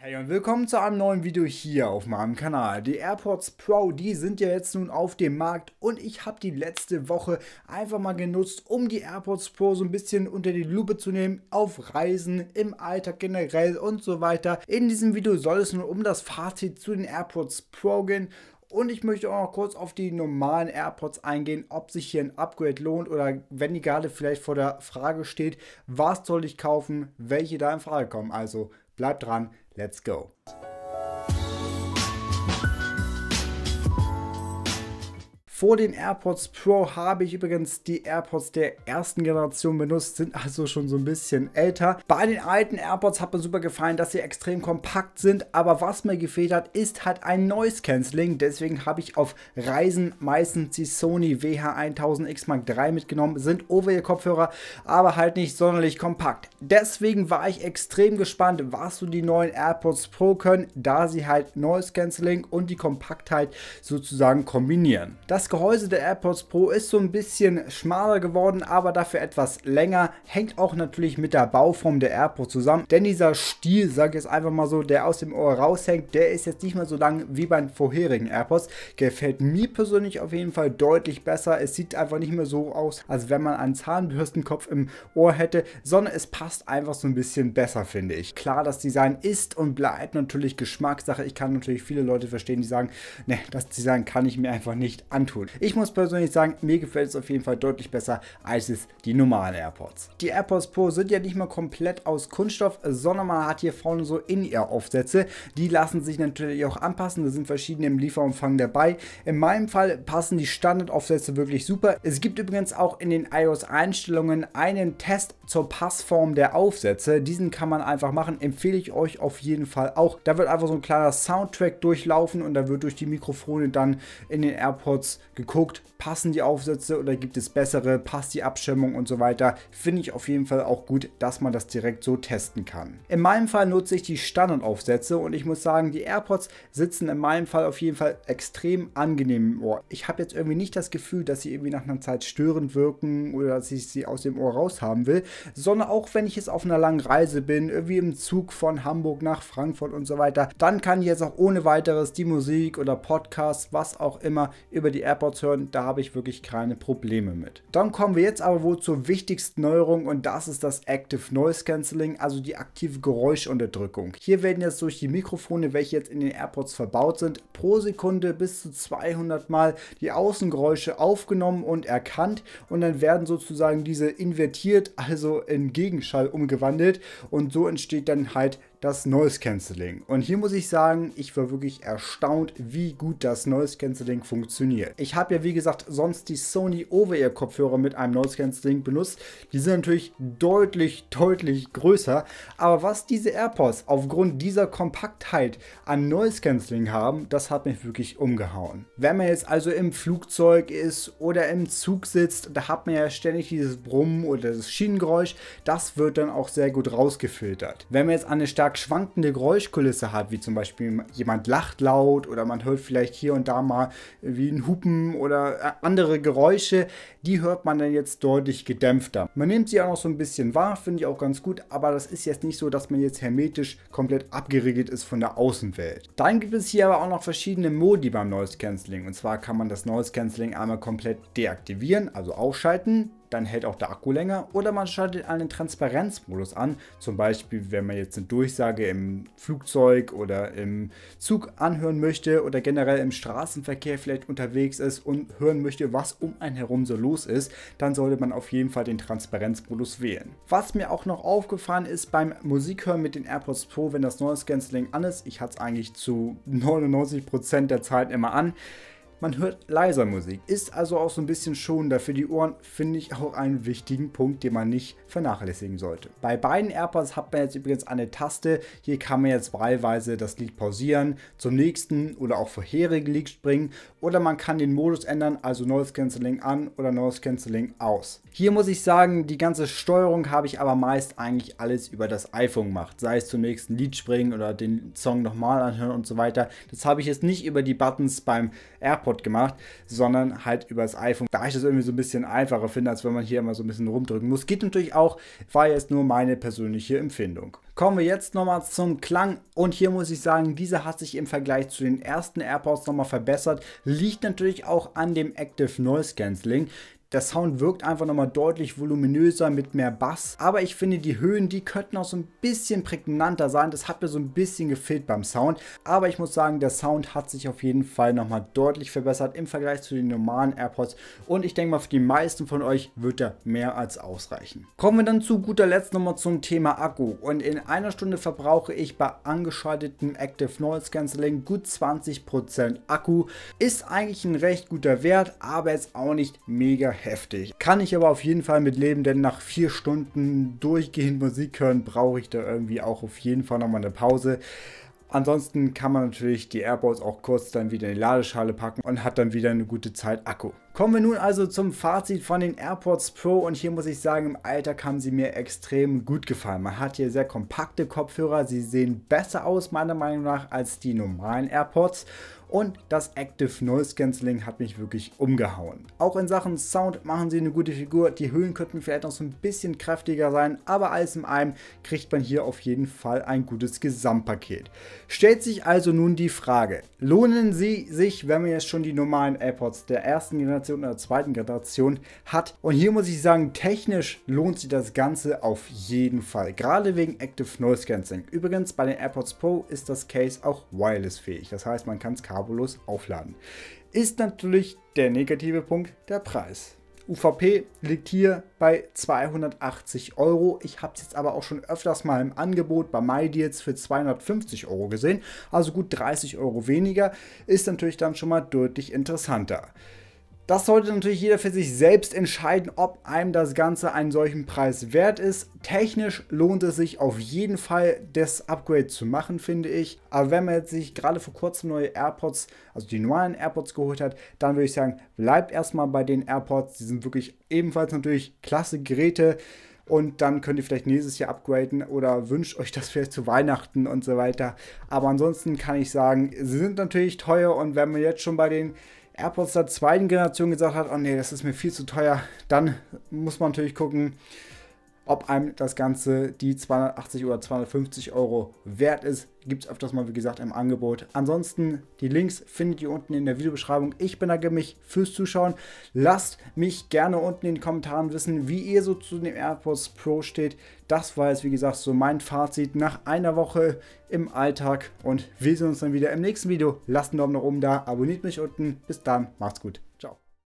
Hey und willkommen zu einem neuen Video hier auf meinem Kanal. Die AirPods Pro, die sind ja jetzt nun auf dem Markt und ich habe die letzte Woche einfach mal genutzt, um die AirPods Pro so ein bisschen unter die Lupe zu nehmen, auf Reisen, im Alltag generell und so weiter. In diesem Video soll es nun um das Fazit zu den AirPods Pro gehen und ich möchte auch noch kurz auf die normalen AirPods eingehen, ob sich hier ein Upgrade lohnt oder wenn die gerade vielleicht vor der Frage steht, was soll ich kaufen, welche da in Frage kommen. Also Bleibt dran, let's go! Vor den AirPods Pro habe ich übrigens die AirPods der ersten Generation benutzt, sind also schon so ein bisschen älter. Bei den alten AirPods hat mir super gefallen, dass sie extrem kompakt sind, aber was mir gefehlt hat, ist halt ein Noise Cancelling. Deswegen habe ich auf Reisen meistens die Sony WH1000X Mark III mitgenommen, sind Over-Ear-Kopfhörer, aber halt nicht sonderlich kompakt. Deswegen war ich extrem gespannt, was so die neuen AirPods Pro können, da sie halt Noise Cancelling und die Kompaktheit sozusagen kombinieren. Das Gehäuse der AirPods Pro ist so ein bisschen schmaler geworden, aber dafür etwas länger. Hängt auch natürlich mit der Bauform der AirPods zusammen. Denn dieser Stiel, sage ich jetzt einfach mal so, der aus dem Ohr raushängt, der ist jetzt nicht mehr so lang wie beim vorherigen AirPods. Gefällt mir persönlich auf jeden Fall deutlich besser. Es sieht einfach nicht mehr so aus, als wenn man einen Zahnbürstenkopf im Ohr hätte, sondern es passt einfach so ein bisschen besser, finde ich. Klar, das Design ist und bleibt natürlich Geschmackssache. Ich kann natürlich viele Leute verstehen, die sagen, ne, das Design kann ich mir einfach nicht antun cool. Ich muss persönlich sagen, mir gefällt es auf jeden Fall deutlich besser, als es die normalen AirPods. Die AirPods Pro sind ja nicht mal komplett aus Kunststoff, sondern man hat hier vorne so In-Ear-Aufsätze. Die lassen sich natürlich auch anpassen, da sind verschiedene im Lieferumfang dabei. In meinem Fall passen die Standardaufsätze wirklich super. Es gibt übrigens auch in den iOS-Einstellungen einen Test zur Passform der Aufsätze. Diesen kann man einfach machen, empfehle ich euch auf jeden Fall auch. Da wird einfach so ein kleiner Soundtrack durchlaufen und da wird durch die Mikrofone dann in den AirPods geguckt, passen die Aufsätze oder gibt es bessere, passt die Abschirmung und so weiter. Finde ich auf jeden Fall auch gut, dass man das direkt so testen kann. In meinem Fall nutze ich die Standardaufsätze und ich muss sagen, die AirPods sitzen in meinem Fall auf jeden Fall extrem angenehm im Ohr. Ich habe jetzt irgendwie nicht das Gefühl, dass sie irgendwie nach einer Zeit störend wirken oder dass ich sie aus dem Ohr raus haben will, sondern auch wenn ich jetzt auf einer langen Reise bin, irgendwie im Zug von Hamburg nach Frankfurt und so weiter, dann kann ich jetzt auch ohne weiteres die Musik oder Podcasts, was auch immer, über die AirPods AirPods hören, da habe ich wirklich keine Probleme mit. Dann kommen wir jetzt aber wohl zur wichtigsten Neuerung und das ist das Active Noise Cancelling, also die aktive Geräuschunterdrückung. Hier werden jetzt durch die Mikrofone, welche jetzt in den AirPods verbaut sind, pro Sekunde bis zu 200 Mal die Außengeräusche aufgenommen und erkannt und dann werden sozusagen diese invertiert, also in Gegenschall umgewandelt und so entsteht dann halt das Noise Cancelling. Und hier muss ich sagen, ich war wirklich erstaunt, wie gut das Noise Cancelling funktioniert. Ich habe ja wie gesagt sonst die Sony Over-Ear Kopfhörer mit einem Noise Cancelling benutzt. Die sind natürlich deutlich, deutlich größer. Aber was diese AirPods aufgrund dieser Kompaktheit an Noise Cancelling haben, das hat mich wirklich umgehauen. Wenn man jetzt also im Flugzeug ist oder im Zug sitzt, da hat man ja ständig dieses Brummen oder das Schienengeräusch. Das wird dann auch sehr gut rausgefiltert. Wenn man jetzt an eine starke stark schwankende Geräuschkulisse hat, wie zum Beispiel jemand lacht laut oder man hört vielleicht hier und da mal äh, wie ein Hupen oder äh, andere Geräusche, die hört man dann jetzt deutlich gedämpfter. Man nimmt sie auch noch so ein bisschen wahr, finde ich auch ganz gut, aber das ist jetzt nicht so, dass man jetzt hermetisch komplett abgeriegelt ist von der Außenwelt. Dann gibt es hier aber auch noch verschiedene Modi beim Noise Cancelling und zwar kann man das Noise Cancelling einmal komplett deaktivieren, also ausschalten, dann hält auch der Akku länger oder man schaltet einen Transparenzmodus an, zum Beispiel wenn man jetzt eine Durchsage im Flugzeug oder im Zug anhören möchte oder generell im Straßenverkehr vielleicht unterwegs ist und hören möchte, was um einen herum so los ist, dann sollte man auf jeden Fall den Transparenzmodus wählen. Was mir auch noch aufgefallen ist beim Musikhören mit den AirPods Pro, wenn das Noise Cancelling an ist, ich hatte es eigentlich zu 99% der Zeit immer an, man hört leiser Musik, ist also auch so ein bisschen schonender für die Ohren, finde ich auch einen wichtigen Punkt, den man nicht vernachlässigen sollte. Bei beiden AirPods hat man jetzt übrigens eine Taste, hier kann man jetzt wahlweise das Lied pausieren, zum nächsten oder auch vorherigen Lied springen oder man kann den Modus ändern, also Noise Cancelling an oder Noise Cancelling aus. Hier muss ich sagen, die ganze Steuerung habe ich aber meist eigentlich alles über das iPhone gemacht, sei es zum nächsten Lied springen oder den Song nochmal anhören und so weiter. Das habe ich jetzt nicht über die Buttons beim AirPods iPod gemacht, sondern halt über das iPhone. Da ich das irgendwie so ein bisschen einfacher finde, als wenn man hier immer so ein bisschen rumdrücken muss. Geht natürlich auch, war jetzt nur meine persönliche Empfindung. Kommen wir jetzt nochmal zum Klang und hier muss ich sagen, dieser hat sich im Vergleich zu den ersten AirPods nochmal verbessert. Liegt natürlich auch an dem Active Noise Cancelling. Der Sound wirkt einfach nochmal deutlich voluminöser mit mehr Bass. Aber ich finde, die Höhen, die könnten auch so ein bisschen prägnanter sein. Das hat mir so ein bisschen gefehlt beim Sound. Aber ich muss sagen, der Sound hat sich auf jeden Fall nochmal deutlich verbessert im Vergleich zu den normalen AirPods. Und ich denke mal, für die meisten von euch wird er mehr als ausreichen. Kommen wir dann zu guter Letzt nochmal zum Thema Akku. Und in einer Stunde verbrauche ich bei angeschaltetem Active Noise Cancelling gut 20% Akku. Ist eigentlich ein recht guter Wert, aber jetzt auch nicht mega heftig. Kann ich aber auf jeden Fall mit leben, denn nach vier Stunden durchgehend Musik hören brauche ich da irgendwie auch auf jeden Fall nochmal eine Pause. Ansonsten kann man natürlich die AirPods auch kurz dann wieder in die Ladeschale packen und hat dann wieder eine gute Zeit Akku. Kommen wir nun also zum Fazit von den AirPods Pro und hier muss ich sagen, im Alter haben sie mir extrem gut gefallen. Man hat hier sehr kompakte Kopfhörer, sie sehen besser aus meiner Meinung nach als die normalen AirPods und das Active Noise Cancelling hat mich wirklich umgehauen. Auch in Sachen Sound machen sie eine gute Figur, die Höhen könnten vielleicht noch so ein bisschen kräftiger sein, aber alles in allem kriegt man hier auf jeden Fall ein gutes Gesamtpaket. Stellt sich also nun die Frage, lohnen sie sich, wenn man jetzt schon die normalen AirPods der ersten Generation oder zweiten Generation hat? Und hier muss ich sagen, technisch lohnt sich das Ganze auf jeden Fall, gerade wegen Active Noise Cancelling. Übrigens, bei den AirPods Pro ist das Case auch wireless fähig, das heißt man kann es kabellos kabellos aufladen. Ist natürlich der negative Punkt der Preis. UVP liegt hier bei 280 Euro. Ich habe es jetzt aber auch schon öfters mal im Angebot bei MyDeals für 250 Euro gesehen. Also gut 30 Euro weniger ist natürlich dann schon mal deutlich interessanter. Das sollte natürlich jeder für sich selbst entscheiden, ob einem das Ganze einen solchen Preis wert ist. Technisch lohnt es sich auf jeden Fall, das Upgrade zu machen, finde ich. Aber wenn man jetzt sich gerade vor kurzem neue AirPods, also die normalen AirPods geholt hat, dann würde ich sagen, bleibt erstmal bei den AirPods. Die sind wirklich ebenfalls natürlich klasse Geräte. Und dann könnt ihr vielleicht nächstes Jahr upgraden oder wünscht euch das vielleicht zu Weihnachten und so weiter. Aber ansonsten kann ich sagen, sie sind natürlich teuer und wenn man jetzt schon bei den AirPods der zweiten Generation gesagt hat, oh nee, das ist mir viel zu teuer, dann muss man natürlich gucken, ob einem das Ganze die 280 oder 250 Euro wert ist, gibt es öfters mal, wie gesagt, im Angebot. Ansonsten, die Links findet ihr unten in der Videobeschreibung. Ich bedanke mich fürs Zuschauen. Lasst mich gerne unten in den Kommentaren wissen, wie ihr so zu dem AirPods Pro steht. Das war jetzt, wie gesagt, so mein Fazit nach einer Woche im Alltag. Und wir sehen uns dann wieder im nächsten Video. Lasst einen Daumen nach oben da, abonniert mich unten. Bis dann, macht's gut.